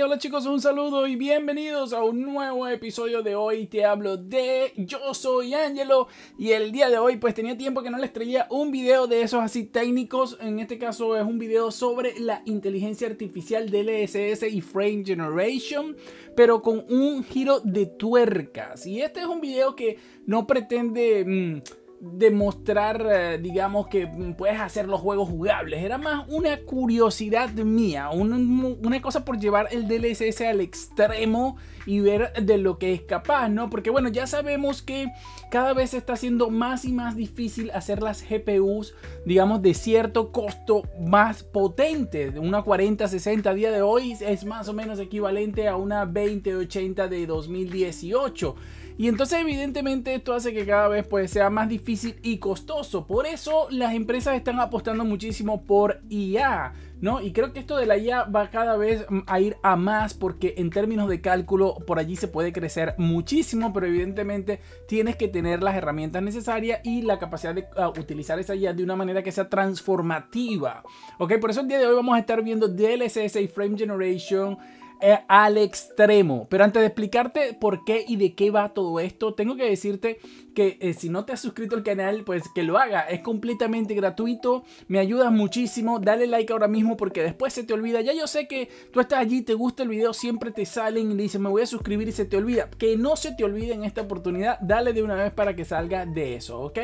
hola chicos, un saludo y bienvenidos a un nuevo episodio de hoy. Te hablo de Yo soy Angelo y el día de hoy pues tenía tiempo que no les traía un video de esos así técnicos. En este caso es un video sobre la inteligencia artificial LSS y Frame Generation, pero con un giro de tuercas. Y este es un video que no pretende... Mm, demostrar, eh, digamos, que puedes hacer los juegos jugables. Era más una curiosidad mía, una cosa por llevar el DLSS al extremo y ver de lo que es capaz, ¿no? Porque bueno, ya sabemos que cada vez se está haciendo más y más difícil hacer las GPUs, digamos, de cierto costo más potente. Una 40 60 a día de hoy es más o menos equivalente a una 20 80 de 2018. Y entonces evidentemente esto hace que cada vez pues sea más difícil y costoso. Por eso las empresas están apostando muchísimo por IA. ¿No? Y creo que esto de la IA va cada vez a ir a más porque en términos de cálculo por allí se puede crecer muchísimo, pero evidentemente tienes que tener las herramientas necesarias y la capacidad de ah, utilizar esa IA de una manera que sea transformativa. Ok, por eso el día de hoy vamos a estar viendo DLSS y Frame Generation eh, al extremo. Pero antes de explicarte por qué y de qué va todo esto, tengo que decirte que eh, si no te has suscrito al canal, pues que lo haga. Es completamente gratuito, me ayudas muchísimo. Dale like ahora mismo porque después se te olvida. Ya yo sé que tú estás allí, te gusta el video, siempre te salen y dicen, me voy a suscribir y se te olvida. Que no se te olvide en esta oportunidad, dale de una vez para que salga de eso, ¿ok?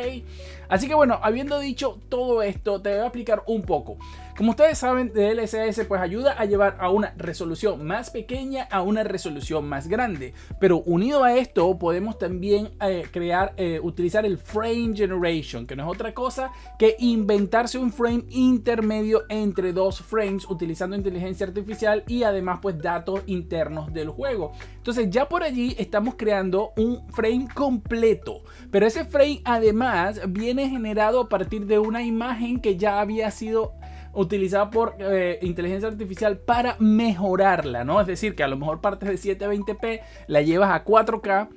Así que bueno, habiendo dicho todo esto, te voy a explicar un poco. Como ustedes saben, DLSS pues ayuda a llevar a una resolución más pequeña a una resolución más grande. Pero unido a esto podemos también eh, crear eh, utilizar el frame generation, que no es otra cosa que inventarse un frame intermedio entre dos frames utilizando inteligencia artificial y además pues datos internos del juego. Entonces ya por allí estamos creando un frame completo, pero ese frame además viene generado a partir de una imagen que ya había sido utilizada por eh, inteligencia artificial para mejorarla, ¿no? Es decir, que a lo mejor partes de 720p la llevas a 4K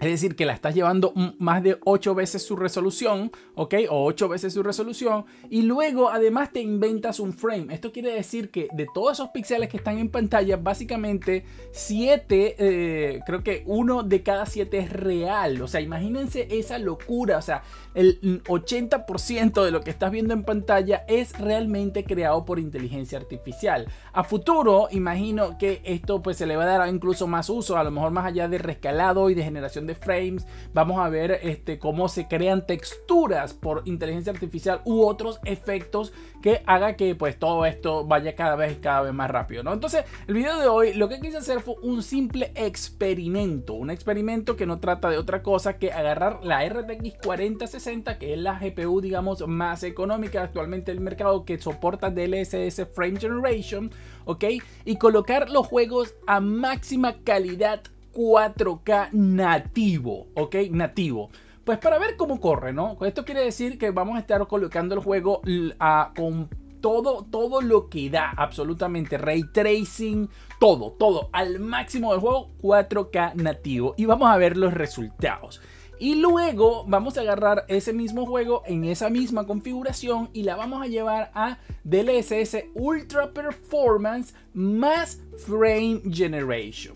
es decir, que la estás llevando más de 8 veces su resolución, ¿ok? O 8 veces su resolución. Y luego además te inventas un frame. Esto quiere decir que de todos esos píxeles que están en pantalla, básicamente 7, eh, creo que uno de cada 7 es real. O sea, imagínense esa locura. O sea, el 80% de lo que estás viendo en pantalla es realmente creado por inteligencia artificial. A futuro, imagino que esto pues se le va a dar incluso más uso, a lo mejor más allá de rescalado y de generación de frames, vamos a ver este, cómo se crean texturas por inteligencia artificial u otros efectos que haga que pues todo esto vaya cada vez cada vez más rápido, ¿no? Entonces, el video de hoy lo que quise hacer fue un simple experimento, un experimento que no trata de otra cosa que agarrar la RTX 4060, que es la GPU digamos más económica actualmente del mercado que soporta DLSS Frame Generation, ¿ok? Y colocar los juegos a máxima calidad 4K nativo, ¿ok? Nativo. Pues para ver cómo corre, ¿no? Esto quiere decir que vamos a estar colocando el juego a, con todo, todo lo que da, absolutamente ray tracing, todo, todo, al máximo del juego 4K nativo. Y vamos a ver los resultados. Y luego vamos a agarrar ese mismo juego en esa misma configuración y la vamos a llevar a DLSS Ultra Performance más Frame Generation.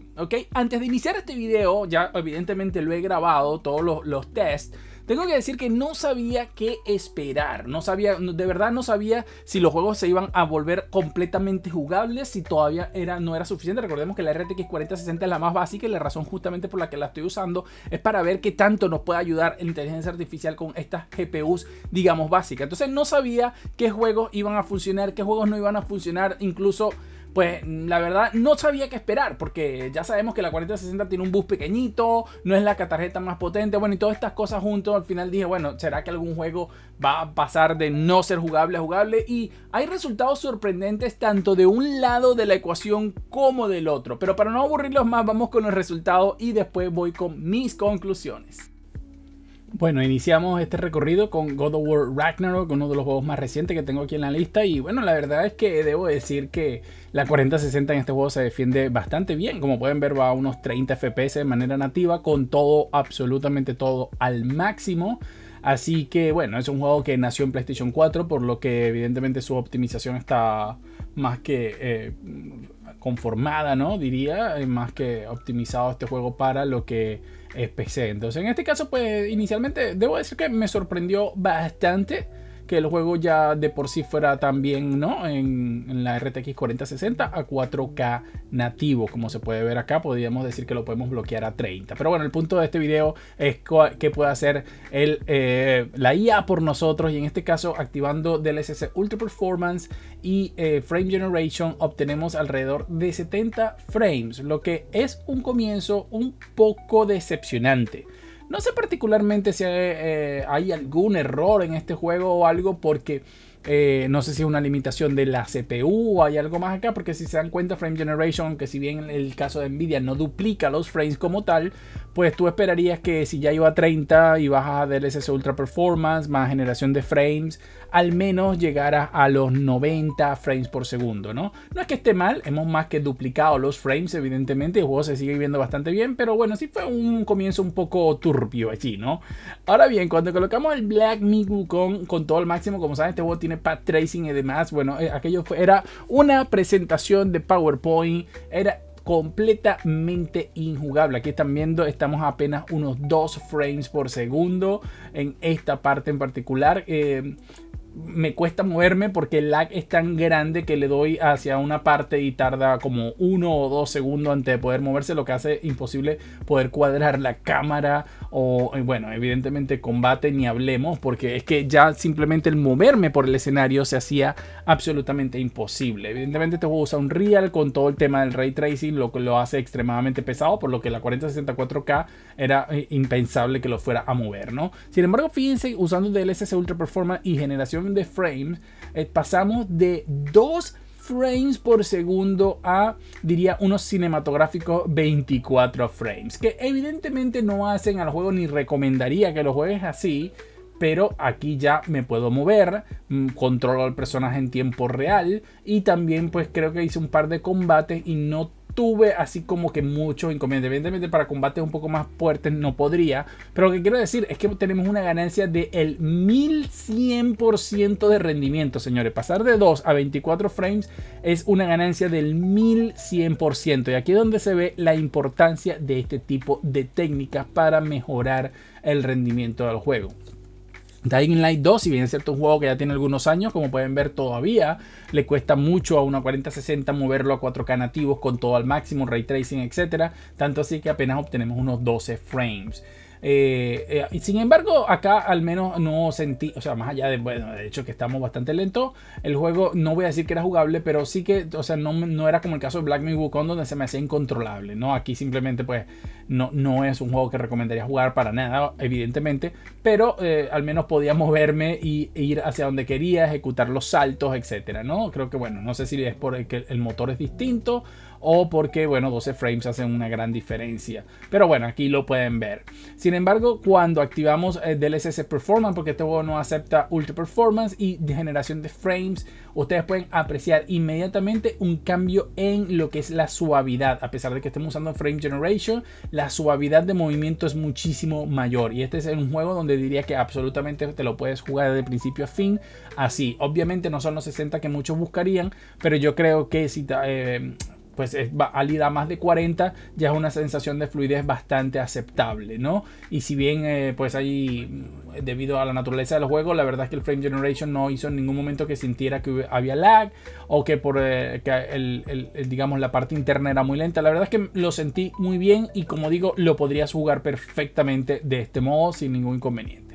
Antes de iniciar este video, ya evidentemente lo he grabado, todos los, los tests, tengo que decir que no sabía qué esperar, no sabía, de verdad no sabía si los juegos se iban a volver completamente jugables, si todavía era, no era suficiente. Recordemos que la RTX 4060 es la más básica y la razón justamente por la que la estoy usando es para ver qué tanto nos puede ayudar la inteligencia artificial con estas GPUs, digamos, básicas. Entonces no sabía qué juegos iban a funcionar, qué juegos no iban a funcionar, incluso pues la verdad no sabía qué esperar, porque ya sabemos que la 4060 tiene un bus pequeñito, no es la tarjeta más potente, bueno, y todas estas cosas juntos, al final dije, bueno, ¿será que algún juego va a pasar de no ser jugable a jugable? Y hay resultados sorprendentes tanto de un lado de la ecuación como del otro, pero para no aburrirlos más, vamos con los resultados y después voy con mis conclusiones. Bueno, iniciamos este recorrido con God of War Ragnarok, uno de los juegos más recientes que tengo aquí en la lista. Y bueno, la verdad es que debo decir que la 4060 en este juego se defiende bastante bien. Como pueden ver, va a unos 30 FPS de manera nativa, con todo, absolutamente todo al máximo. Así que bueno, es un juego que nació en PlayStation 4, por lo que evidentemente su optimización está más que eh, conformada, ¿no? Diría, más que optimizado este juego para lo que es PC. Entonces, en este caso, pues inicialmente debo decir que me sorprendió bastante que el juego ya de por sí fuera también ¿no? En, la RTX 4060 a 4K nativo. Como se puede ver acá, podríamos decir que lo podemos bloquear a 30. Pero bueno, el punto de este video es que puede hacer el, eh, la IA por nosotros y en este caso activando DLSS Ultra Performance y eh, Frame Generation obtenemos alrededor de 70 frames, lo que es un comienzo un poco decepcionante. No sé particularmente si hay, eh, hay algún error en este juego o algo porque eh, no sé si es una limitación de la CPU o hay algo más acá, porque si se dan cuenta, Frame Generation, que si bien en el caso de Nvidia no duplica los frames como tal, pues tú esperarías que si ya iba a 30 y vas a DLSS Ultra Performance, más generación de frames, al menos llegara a los 90 frames por segundo, ¿no? No es que esté mal, hemos más que duplicado los frames, evidentemente, el juego se sigue viendo bastante bien, pero bueno, sí fue un comienzo un poco turbio allí, ¿no? Ahora bien, cuando colocamos el Black Miku con, con todo el máximo, como saben, este juego tiene para tracing y demás. Bueno, eh, aquello fue, era una presentación de PowerPoint, era completamente injugable. Aquí están viendo, estamos apenas unos 2 frames por segundo en esta parte en particular. Eh, me cuesta moverme porque el lag es tan grande que le doy hacia una parte y tarda como uno o dos segundos antes de poder moverse, lo que hace imposible poder cuadrar la cámara o, bueno, evidentemente combate ni hablemos porque es que ya simplemente el moverme por el escenario se hacía absolutamente imposible. Evidentemente este juego usa un real con todo el tema del ray tracing, lo que lo hace extremadamente pesado, por lo que la 4064K era eh, impensable que lo fuera a mover, ¿no? Sin embargo, fíjense, usando DLSS Ultra Performance y generación de frames, eh, pasamos de 2 frames por segundo a, diría, unos cinematográficos 24 frames, que evidentemente no hacen al juego ni recomendaría que lo juegues así, pero aquí ya me puedo mover, mm, controlo al personaje en tiempo real y también pues creo que hice un par de combates y no tuve así como que mucho inconvenientes. Evidentemente para combates un poco más fuertes no podría. Pero lo que quiero decir es que tenemos una ganancia del 1100% de rendimiento, señores. Pasar de 2 a 24 frames es una ganancia del 1100%. Y aquí es donde se ve la importancia de este tipo de técnicas para mejorar el rendimiento del juego. Dying Light 2, si bien es cierto un juego que ya tiene algunos años, como pueden ver todavía le cuesta mucho a una 4060 moverlo a 4K nativos con todo al máximo, ray tracing, etc. Tanto así que apenas obtenemos unos 12 frames. Eh, eh sin embargo, acá al menos no sentí, o sea, más allá de, bueno, de hecho que estamos bastante lentos, el juego no voy a decir que era jugable, pero sí que, o sea, no, no era como el caso de Black Mirror Wukong donde se me hacía incontrolable, ¿no? Aquí simplemente pues no, no es un juego que recomendaría jugar para nada, evidentemente, pero eh, al menos podía moverme y ir hacia donde quería, ejecutar los saltos, etcétera, ¿no? Creo que bueno, no sé si es porque el motor es distinto o porque, bueno, 12 frames hacen una gran diferencia. Pero bueno, aquí lo pueden ver. Sin embargo, cuando activamos eh, DLSS Performance, porque este juego no acepta Ultra Performance y generación de frames, ustedes pueden apreciar inmediatamente un cambio en lo que es la suavidad. A pesar de que estemos usando Frame Generation, la suavidad de movimiento es muchísimo mayor. Y este es un juego donde diría que absolutamente te lo puedes jugar de principio a fin así. Obviamente no son los 60 que muchos buscarían, pero yo creo que si... Eh, pues ir a más de 40, ya es una sensación de fluidez bastante aceptable, ¿no? Y si bien, eh, pues ahí, mm, debido a la naturaleza del juego, la verdad es que el frame generation no hizo en ningún momento que sintiera que había lag o que por, eh, digamos, la parte interna era muy lenta. La verdad es que lo sentí muy bien y como digo, lo podrías jugar perfectamente de este modo sin ningún inconveniente.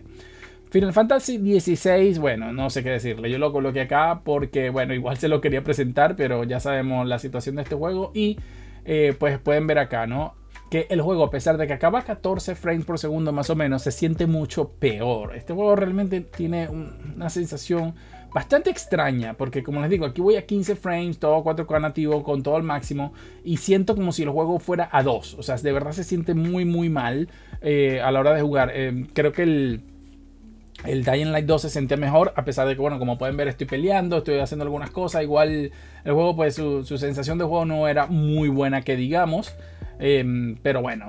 Final Fantasy 16 bueno, no sé qué decirle. Yo lo coloqué acá porque, bueno, igual se lo quería presentar, pero ya sabemos la situación de este juego. Y eh, pues pueden ver acá, ¿no? Que el juego, a pesar de que acaba a 14 frames por segundo más o menos, se siente mucho peor. Este juego realmente tiene una sensación bastante extraña, porque como les digo, aquí voy a 15 frames, todo 4K nativo, con todo al máximo, y siento como si el juego fuera a 2. O sea, de verdad se siente muy, muy mal eh, a la hora de jugar. Eh, creo que el el Dying Light 2 se sentía mejor, a pesar de que, bueno, como pueden ver, estoy peleando, estoy haciendo algunas cosas. Igual el juego, pues su, su sensación de juego no era muy buena, que digamos. Em, pero bueno,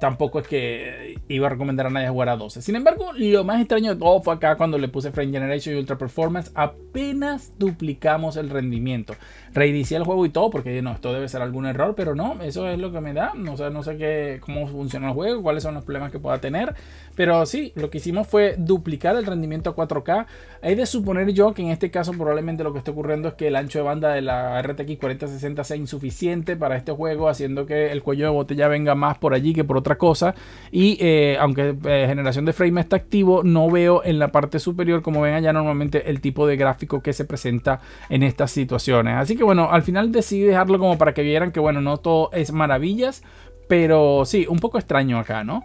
tampoco es que iba a recomendar a nadie jugar a 12. Sin embargo, lo más extraño de todo fue acá cuando le puse Frame Generation y Ultra Performance. Apenas duplicamos el rendimiento. Reinicié el juego y todo porque no, esto debe ser algún error, pero no, eso es lo que me da. No sé, no sé qué, cómo funciona el juego, cuáles son los problemas que pueda tener. Pero sí, lo que hicimos fue duplicar el rendimiento a 4K. Hay de suponer yo que en este caso probablemente lo que está ocurriendo es que el ancho de banda de la RTX 4060 sea insuficiente para este juego, haciendo que el cuello de botella venga más por allí que por otra cosa. Y eh, aunque eh, generación de frame está activo, no veo en la parte superior, como ven allá normalmente, el tipo de gráfico que se presenta en estas situaciones. Así que bueno, al final decidí dejarlo como para que vieran que bueno, no todo es maravillas, pero sí, un poco extraño acá, ¿no?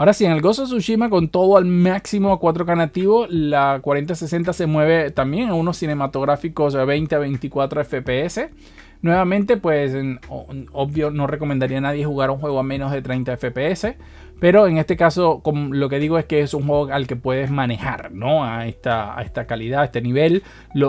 Ahora sí, en el Ghost Tsushima con todo al máximo a 4K nativo, la 4060 se mueve también a unos cinematográficos a 20 a 24 FPS. Nuevamente, pues obvio no recomendaría a nadie jugar un juego a menos de 30 FPS, pero en este caso lo que digo es que es un juego al que puedes manejar, ¿no? A esta, esta calidad, a este nivel,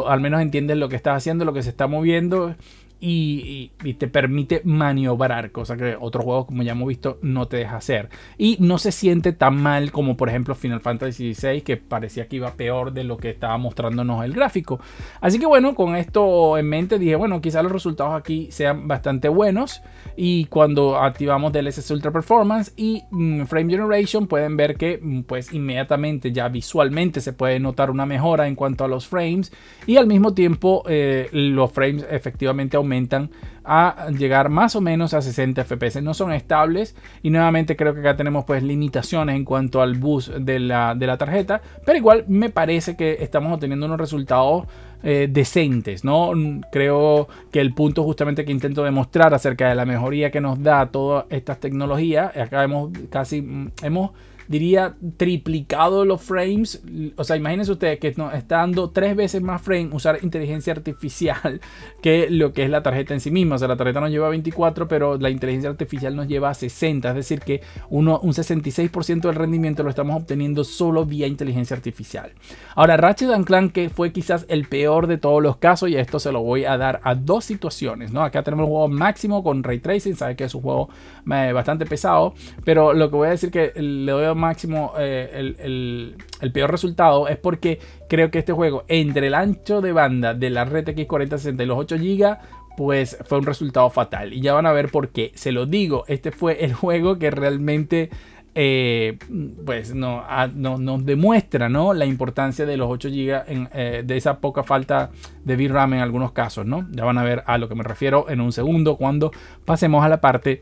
al menos entiendes lo que estás haciendo, lo que se está moviendo y, te permite maniobrar, cosa que otros juegos, como ya hemos visto, no te deja hacer. Y no se siente tan mal como, por ejemplo, Final Fantasy XVI, que parecía que iba peor de lo que estaba mostrándonos el gráfico. Así que bueno, con esto en mente dije, bueno, quizás los resultados aquí sean bastante buenos. Y cuando activamos DLSS Ultra Performance y mm, Frame Generation, pueden ver que mm, pues inmediatamente ya visualmente se puede notar una mejora en cuanto a los frames. Y al mismo tiempo eh, los frames efectivamente aumentan aumentan a llegar más o menos a 60 FPS. No son estables y nuevamente creo que acá tenemos pues limitaciones en cuanto al bus de la, tarjeta, pero igual me parece que estamos obteniendo unos resultados eh, decentes, ¿no? Creo que el punto justamente que intento demostrar acerca de la mejoría que nos da todas estas tecnologías, acá hemos casi, mm, hemos diría, triplicado los frames. O sea, imagínense ustedes que nos está dando tres veces más frames usar inteligencia artificial que lo que es la tarjeta en sí misma. O sea, la tarjeta nos lleva 24, pero la inteligencia artificial nos lleva a 60. Es decir, que uno, un 66% del rendimiento lo estamos obteniendo solo vía inteligencia artificial. Ahora, Ratchet Clank, que fue quizás el peor de todos los casos, y esto se lo voy a dar a dos situaciones. ¿no? Acá tenemos el juego máximo con ray tracing. Sabe que es un juego eh, bastante pesado, pero lo que voy a decir que le doy máximo, eh, el, peor resultado, es porque creo que este juego, entre el ancho de banda de la red x 4060 y los 8 GB, pues fue un resultado fatal. Y ya van a ver por qué. Se lo digo, este fue el juego que realmente eh, pues no, nos demuestra ¿no? la importancia de los 8 GB, eh, de esa poca falta de VRAM en algunos casos. ¿no? Ya van a ver a lo que me refiero en un segundo cuando pasemos a la parte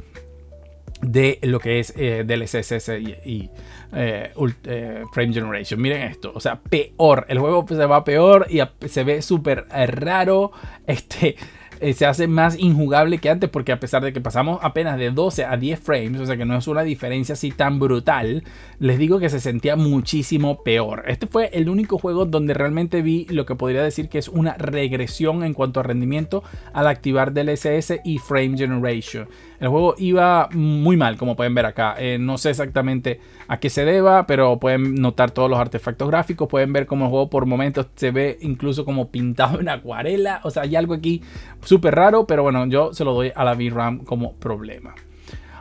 de lo que es eh, del DLSS y, eh, eh, Frame Generation. Miren esto, o sea, peor. El juego se va peor y se ve súper raro. Este, eh, se hace más injugable que antes porque a pesar de que pasamos apenas de 12 a 10 frames, o sea que no es una diferencia así tan brutal, les digo que se sentía muchísimo peor. Este fue el único juego donde realmente vi lo que podría decir que es una regresión en cuanto a rendimiento al activar del DLSS y frame generation. El juego iba muy mal, como pueden ver acá. Eh, no sé exactamente a qué se deba, pero pueden notar todos los artefactos gráficos, pueden ver cómo el juego por momentos se ve incluso como pintado en acuarela, o sea, hay algo aquí súper raro, pero bueno, yo se lo doy a la VRAM como problema.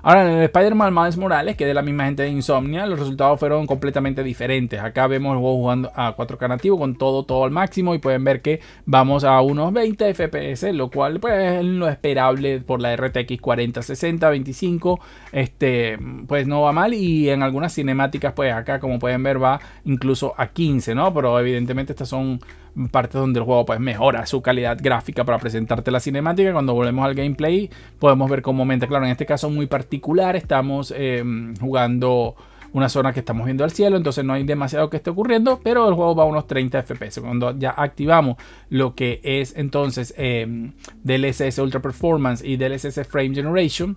Ahora, en el Spider-Man Miles Morales, que es de la misma gente de Insomnia, los resultados fueron completamente diferentes. Acá vemos el juego jugando a 4K nativo con todo, todo al máximo y pueden ver que vamos a unos 20 FPS, lo cual pues, es lo esperable por la RTX 40, 60, 25. Este, pues no va mal y en algunas cinemáticas, pues acá como pueden ver va incluso a 15, ¿no? Pero evidentemente estas son partes donde el juego pues mejora su calidad gráfica para presentarte la cinemática. Cuando volvemos al gameplay podemos ver cómo aumenta. Claro, en este caso muy particular estamos em, jugando una zona que estamos viendo al cielo, entonces no hay demasiado que esté ocurriendo, pero el juego va a unos 30 FPS. Cuando ya activamos lo que es entonces eh, em, SS Ultra Performance y SS Frame Generation,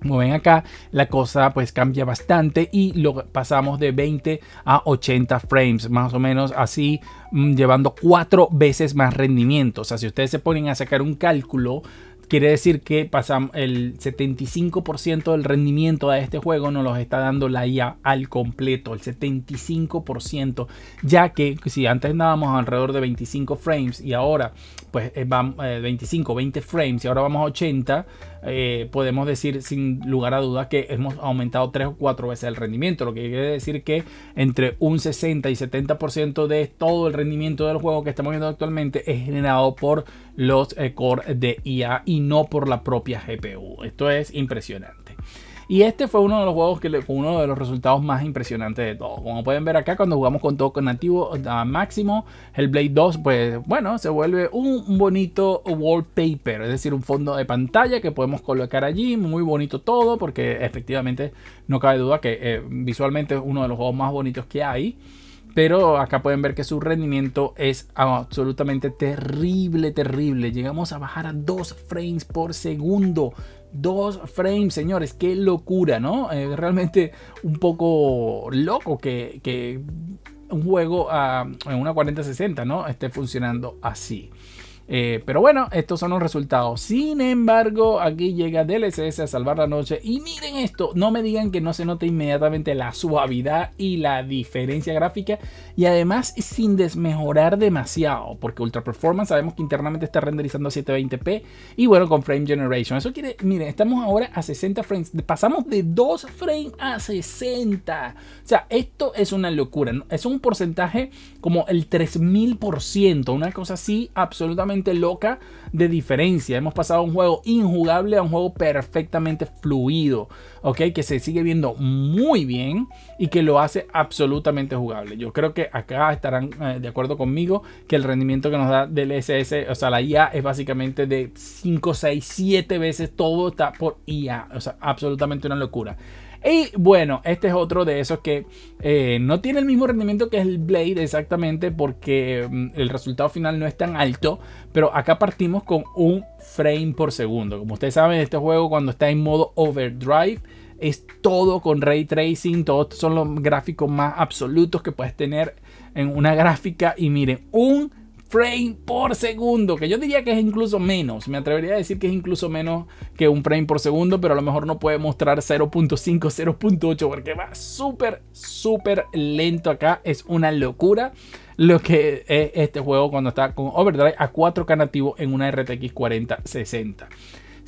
como ven acá, la cosa pues cambia bastante y lo pasamos de 20 a 80 frames, más o menos así, mm, llevando cuatro veces más rendimiento. O sea, si ustedes se ponen a sacar un cálculo, quiere decir que pasamos el 75% del rendimiento de este juego nos los está dando la IA al completo, el 75%, ya que si antes andábamos alrededor de 25 frames y ahora pues 25, eh, 20 eh, frames y ahora vamos a 80, eh, podemos decir sin lugar a dudas que hemos aumentado 3 o 4 veces el rendimiento, lo que quiere decir que entre un 60 y 70% de todo el rendimiento del juego que estamos viendo actualmente es generado por los core de IA e y no por la propia GPU. Esto es impresionante. Y este fue uno de los juegos que uno de los resultados más impresionantes de todo Como pueden ver acá, cuando jugamos con todo con nativo a máximo, el Blade 2, pues bueno, se vuelve un bonito wallpaper, es decir, un fondo de pantalla que podemos colocar allí, muy bonito todo, porque efectivamente no cabe duda que eh, visualmente es uno de los juegos más bonitos que hay pero acá pueden ver que su rendimiento es absolutamente terrible, terrible. Llegamos a bajar a 2 frames por segundo. Dos frames, señores, qué locura, ¿no? Eh, realmente un poco loco que, un juego ah, en una 4060, ¿no? Esté funcionando así. Eh, pero bueno, estos son los resultados. Sin embargo, aquí llega DLSS a salvar la noche. Y miren esto, no me digan que no se note inmediatamente la suavidad y la diferencia gráfica. Y además sin desmejorar demasiado, porque Ultra Performance sabemos que internamente está renderizando a 720p. Y bueno, con Frame Generation. Eso quiere, miren, estamos ahora a 60 frames. Pasamos de 2 frames a 60. O sea, esto es una locura. Es un porcentaje como el 3000%. Una cosa así absolutamente loca de diferencia. Hemos pasado un juego injugable a un juego perfectamente fluido, ¿ok? Que se sigue viendo muy bien y que lo hace absolutamente jugable. Yo creo que acá estarán eh, de acuerdo conmigo que el rendimiento que nos da del SS, o sea, la IA es básicamente de 5, 6, 7 veces todo está por IA. O sea, absolutamente una locura. Y bueno, este es otro de esos que eh, no tiene el mismo rendimiento que el Blade exactamente porque mm, el resultado final no es tan alto, pero acá partimos con un frame por segundo. Como ustedes saben, este juego cuando está en modo overdrive es todo con ray tracing, todos son los gráficos más absolutos que puedes tener en una gráfica y miren, un frame por segundo, que yo diría que es incluso menos, me atrevería a decir que es incluso menos que un frame por segundo, pero a lo mejor no puede mostrar 0.5, 0.8, porque va súper, súper lento acá, es una locura lo que es este juego cuando está con Overdrive a 4K nativo en una RTX 4060.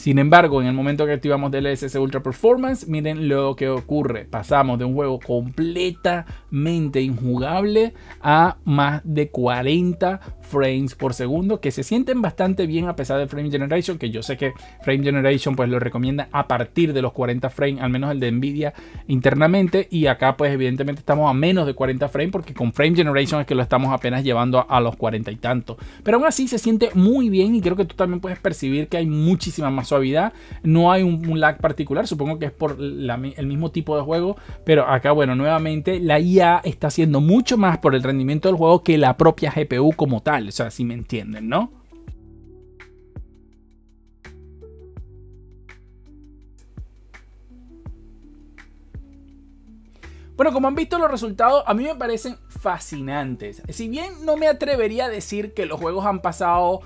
Sin embargo, en el momento que activamos DLSS Ultra Performance, miren lo que ocurre. Pasamos de un juego completamente injugable a más de 40 frames por segundo, que se sienten bastante bien a pesar de Frame Generation, que yo sé que Frame Generation pues lo recomienda a partir de los 40 frames, al menos el de Nvidia internamente, y acá pues evidentemente estamos a menos de 40 frames porque con Frame Generation es que lo estamos apenas llevando a, los 40 y tanto. Pero aún así se siente muy bien y creo que tú también puedes percibir que hay muchísimas más suavidad. No hay un, lag particular, supongo que es por el mismo tipo de juego, pero acá, bueno, nuevamente la IA está haciendo mucho más por el rendimiento del juego que la propia GPU como tal, o sea, si me entienden, ¿no? Bueno, como han visto los resultados, a mí me parecen fascinantes. Si bien no me atrevería a decir que los juegos han pasado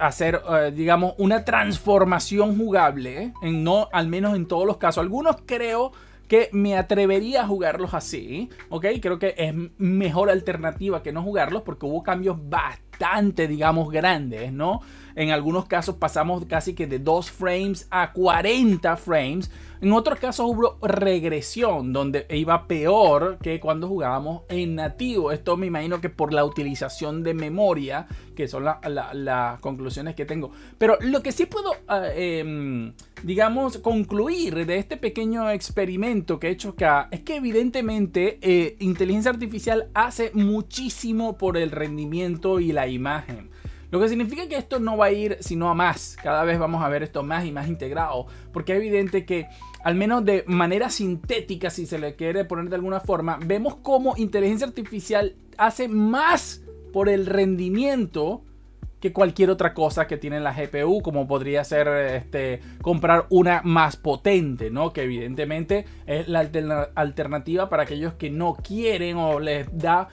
a ser, eh, digamos, una transformación jugable, en no, al menos en todos los casos. Algunos creo que me atrevería a jugarlos así, ¿ok? Creo que es mejor alternativa que no jugarlos porque hubo cambios bastante, digamos, grandes, ¿no? En algunos casos pasamos casi que de 2 frames a 40 frames. En otros casos hubo regresión, donde iba peor que cuando jugábamos en nativo. Esto me imagino que por la utilización de memoria, que son las conclusiones que tengo. Pero lo que sí puedo, ah, em, digamos, concluir de este pequeño experimento que he hecho acá es que evidentemente eh, inteligencia artificial hace muchísimo por el rendimiento y la imagen. Lo que significa que esto no va a ir sino a más. Cada vez vamos a ver esto más y más integrado. Porque es evidente que, al menos de manera sintética, si se le quiere poner de alguna forma, vemos cómo inteligencia artificial hace más por el rendimiento que cualquier otra cosa que tiene la GPU, como podría ser este, comprar una más potente, ¿no? Que evidentemente es la alternativa para aquellos que no quieren o les da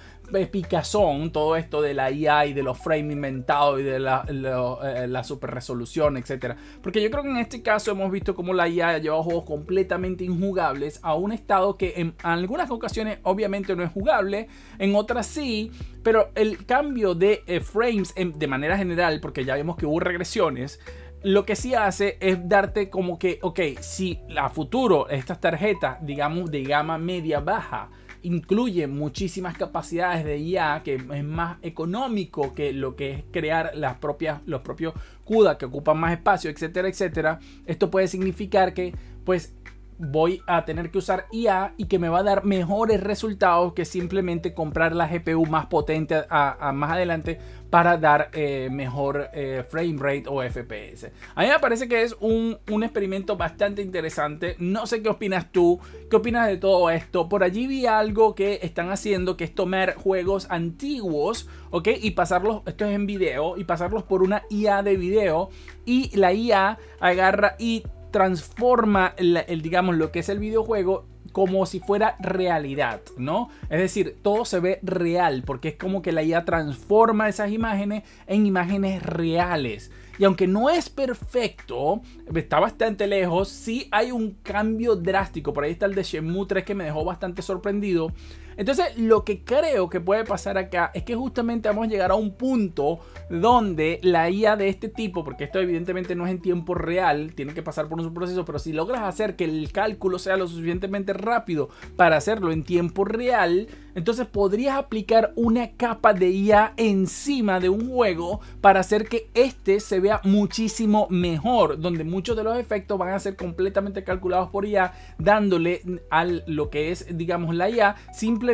picazón todo esto de la IA y de los frames inventados y de la, eh, super resolución, etc. Porque yo creo que en este caso hemos visto cómo la IA ha llevado juegos completamente injugables a un estado que en algunas ocasiones obviamente no es jugable, en otras sí, pero el cambio de eh, frames de manera general, porque ya vemos que hubo regresiones, lo que sí hace es darte como que, ok, si a futuro estas tarjetas, digamos, de gama media baja, incluye muchísimas capacidades de IA, que es más económico que lo que es crear las propias, los propios CUDA que ocupan más espacio, etcétera, etcétera. Esto puede significar que pues voy a tener que usar IA y que me va a dar mejores resultados que simplemente comprar la GPU más potente a, más adelante para dar eh, mejor eh, frame rate o FPS. A mí me parece que es un, un, experimento bastante interesante. No sé qué opinas tú, qué opinas de todo esto. Por allí vi algo que están haciendo, que es tomar juegos antiguos, ¿ok? Y pasarlos, esto es en video, y pasarlos por una IA de video. Y la IA agarra y transforma el, digamos, lo que es el videojuego como si fuera realidad, ¿no? Es decir, todo se ve real, porque es como que la IA transforma esas imágenes en imágenes reales. Y aunque no es perfecto, está bastante lejos, sí hay un cambio drástico. Por ahí está el de Shenmue 3 que me dejó bastante sorprendido entonces, lo que creo que puede pasar acá es que justamente vamos a llegar a un punto donde la IA de este tipo, porque esto evidentemente no es en tiempo real, tiene que pasar por un proceso, pero si logras hacer que el cálculo sea lo suficientemente rápido para hacerlo en tiempo real, entonces podrías aplicar una capa de IA encima de un juego para hacer que este se vea muchísimo mejor, donde muchos de los efectos van a ser completamente calculados por IA, dándole a lo que es, digamos, la IA simplemente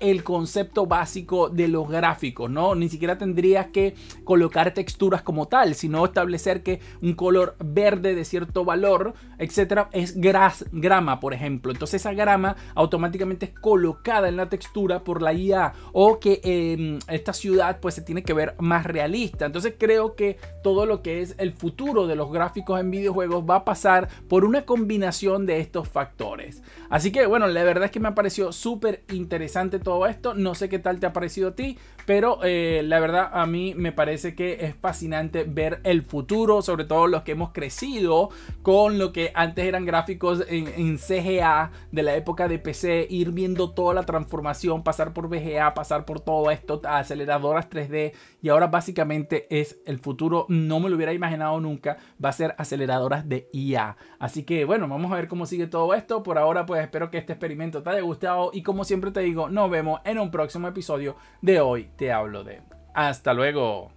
el concepto básico de los gráficos, ¿no? Ni siquiera tendrías que colocar texturas como tal, sino establecer que un color verde de cierto valor, etcétera, es gras, grama, por ejemplo. Entonces esa grama automáticamente es colocada en la textura por la IA o que em, esta ciudad pues se tiene que ver más realista. Entonces creo que todo lo que es el futuro de los gráficos en videojuegos va a pasar por una combinación de estos factores. Así que bueno, la verdad es que me pareció súper interesante todo esto. No sé qué tal te ha parecido a ti, pero eh, la verdad a mí me parece que es fascinante ver el futuro, sobre todo los que hemos crecido con lo que antes eran gráficos en, CGA de la época de PC, ir viendo toda la transformación, pasar por VGA, pasar por todo esto, aceleradoras 3D y ahora básicamente es el futuro, no me lo hubiera imaginado nunca, va a ser aceleradoras de IA. Así que bueno, vamos a ver cómo sigue todo esto. Por ahora pues espero que este experimento te haya gustado y como siempre te digo, nos vemos en un próximo episodio de Hoy Te Hablo de. Hasta luego.